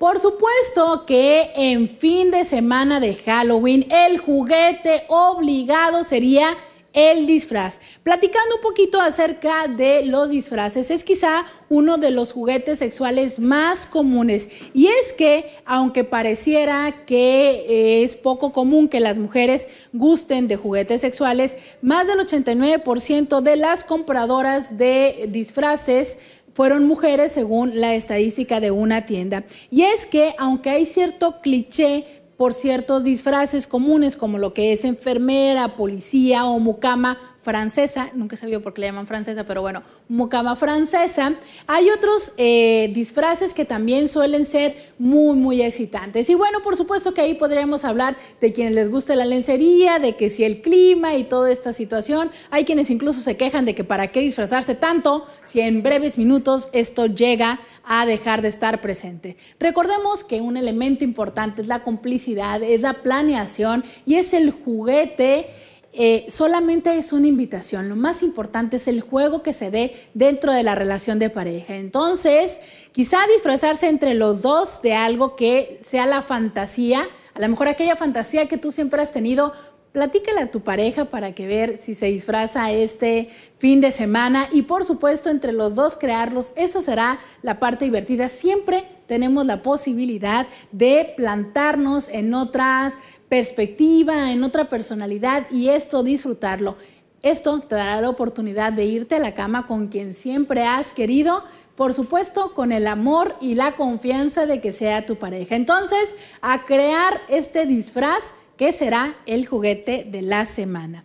Por supuesto que en fin de semana de Halloween el juguete obligado sería el disfraz. Platicando un poquito acerca de los disfraces, es quizá uno de los juguetes sexuales más comunes. Y es que, aunque pareciera que eh, es poco común que las mujeres gusten de juguetes sexuales, más del 89% de las compradoras de disfraces fueron mujeres según la estadística de una tienda. Y es que, aunque hay cierto cliché por ciertos disfraces comunes como lo que es enfermera, policía o mucama francesa, nunca he sabido por qué le llaman francesa, pero bueno, mocama francesa. Hay otros eh, disfraces que también suelen ser muy, muy excitantes. Y bueno, por supuesto que ahí podríamos hablar de quienes les gusta la lencería, de que si el clima y toda esta situación. Hay quienes incluso se quejan de que para qué disfrazarse tanto si en breves minutos esto llega a dejar de estar presente. Recordemos que un elemento importante es la complicidad, es la planeación y es el juguete eh, solamente es una invitación. Lo más importante es el juego que se dé dentro de la relación de pareja. Entonces, quizá disfrazarse entre los dos de algo que sea la fantasía, a lo mejor aquella fantasía que tú siempre has tenido. Platícala a tu pareja para que ver si se disfraza este fin de semana y por supuesto entre los dos crearlos. Esa será la parte divertida. Siempre tenemos la posibilidad de plantarnos en otras perspectiva, en otra personalidad y esto disfrutarlo. Esto te dará la oportunidad de irte a la cama con quien siempre has querido, por supuesto, con el amor y la confianza de que sea tu pareja. Entonces, a crear este disfraz que será el juguete de la semana.